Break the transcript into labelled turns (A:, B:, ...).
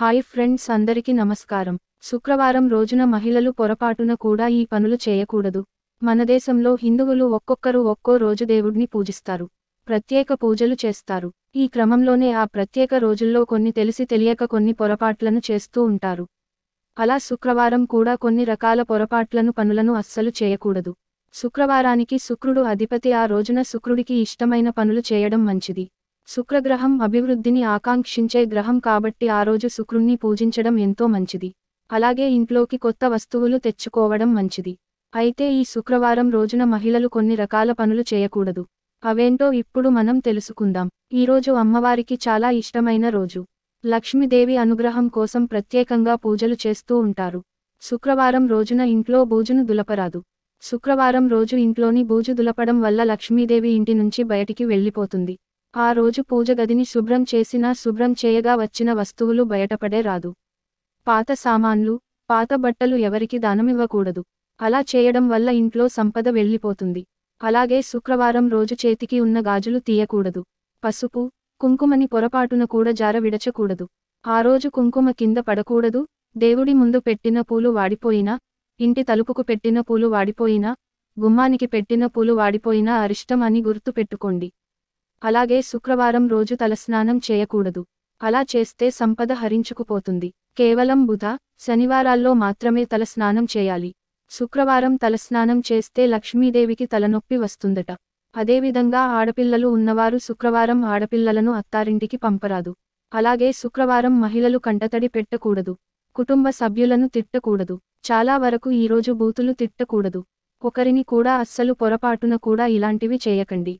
A: hi friends అందరికీ నమస్కారం శుక్రవారం రోజున మహిళలు పొరపాటున కూడా ఈ పనులు చేయకూడదు మన దేశంలో హిందువులు ఒక్కొక్కరు ఒక్కో రోజు దేవుడిని పూజిస్తారు ప్రత్యేక పూజలు చేస్తారు ఈ క్రమంలోనే ఆ ప్రత్యేక రోజుల్లో కొన్ని తెలిసి తెలియక కొన్ని పొరపాట్లను చేస్తూ ఉంటారు అలా శుక్రవారం కూడా కొన్ని రకాల పొరపాట్లను పనులను అస్సలు చేయకూడదు శుక్రవారానికి శుక్రుడు అధిపతి ఆ రోజున శుక్రుడికి ఇష్టమైన పనులు చేయడం మంచిది శుక్రగ్రహం అభివృద్ధిని ఆకాంక్షించే గ్రహం కాబట్టి ఆ రోజు శుక్రుణ్ణి పూజించడం ఎంతో మంచిది అలాగే ఇంట్లోకి కొత్త వస్తువులు తెచ్చుకోవడం మంచిది అయితే ఈ శుక్రవారం రోజున మహిళలు కొన్ని రకాల పనులు చేయకూడదు అవేంటో ఇప్పుడు మనం తెలుసుకుందాం ఈరోజు అమ్మవారికి చాలా ఇష్టమైన రోజు లక్ష్మీదేవి అనుగ్రహం కోసం ప్రత్యేకంగా పూజలు చేస్తూ ఉంటారు శుక్రవారం రోజున ఇంట్లో బూజును దులపరాదు శుక్రవారం రోజు ఇంట్లోని బూజు దులపడం వల్ల లక్ష్మీదేవి ఇంటి నుంచి బయటికి వెళ్ళిపోతుంది ఆ రోజు పూజ గదిని శుభ్రం చేసినా శుభ్రం చేయగా వచ్చిన వస్తువులు బయటపడే రాదు పాత సామాన్లు పాత బట్టలు ఎవరికి దానమివ్వకూడదు అలా చేయడం వల్ల ఇంట్లో సంపద వెళ్ళిపోతుంది అలాగే శుక్రవారం రోజు చేతికి ఉన్న గాజులు తీయకూడదు పసుపు కుంకుమని పొరపాటున కూడా జార విడచకూడదు ఆ రోజు కుంకుమ కింద పడకూడదు దేవుడి ముందు పెట్టిన పూలు వాడిపోయినా ఇంటి తలుపుకు పెట్టిన పూలు వాడిపోయినా గుమ్మానికి పెట్టిన పూలు వాడిపోయినా అరిష్టం అని గుర్తు పెట్టుకోండి అలాగే శుక్రవారం రోజు తలస్నానం చేయకూడదు అలా చేస్తే సంపద హరించుకుపోతుంది కేవలం బుధ శనివారాల్లో మాత్రమే తలస్నానం చేయాలి శుక్రవారం తలస్నానం చేస్తే లక్ష్మీదేవికి తలనొప్పి వస్తుందట అదేవిధంగా ఆడపిల్లలు ఉన్నవారు శుక్రవారం ఆడపిల్లలను అత్తారింటికి పంపరాదు అలాగే శుక్రవారం మహిళలు కంటతడి పెట్టకూడదు కుటుంబ సభ్యులను తిట్టకూడదు చాలా వరకు ఈరోజు బూతులు తిట్టకూడదు ఒకరిని కూడా అస్సలు పొరపాటున కూడా ఇలాంటివి చేయకండి